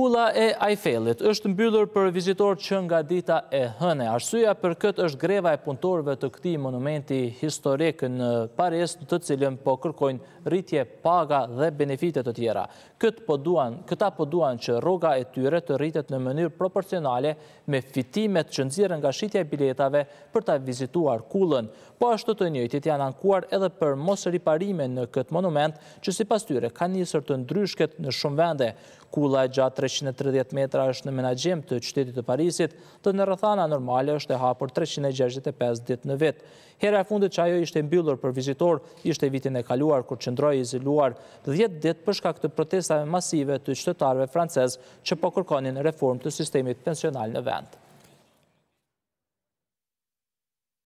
Kula e Ajfelit është mbyllur për vizitor që nga dita e hëne. Arsyja për këtë është greva e punëtorve të këti monumenti historikë në Paris të cilën po kërkojnë rritje paga dhe benefitet të tjera. Po këta po duan që roga e tyre të rritet në mënyrë proporcionale me fitimet që nëzirë nga shqitja biletave për ta vizituar kullën. Po ashtë të njëjtit janë ankuar edhe për mos riparime në këtë monument që si pas tyre ka njësër të ndryshket në shumë vende. Kulla e gjatë 330 metra është në menagjim të qytetit të Parisit, të në rëthana normale është e hapur 365 dit në vetë. Herë e fundit që ajo ishte mbyllur për vizitor, ishte vitin e kaluar kur qëndroj i ziluar 10 dit përshka këtë protestave masive të qytetarve francesë që po kërkonin reform të sistemit pensional në vend.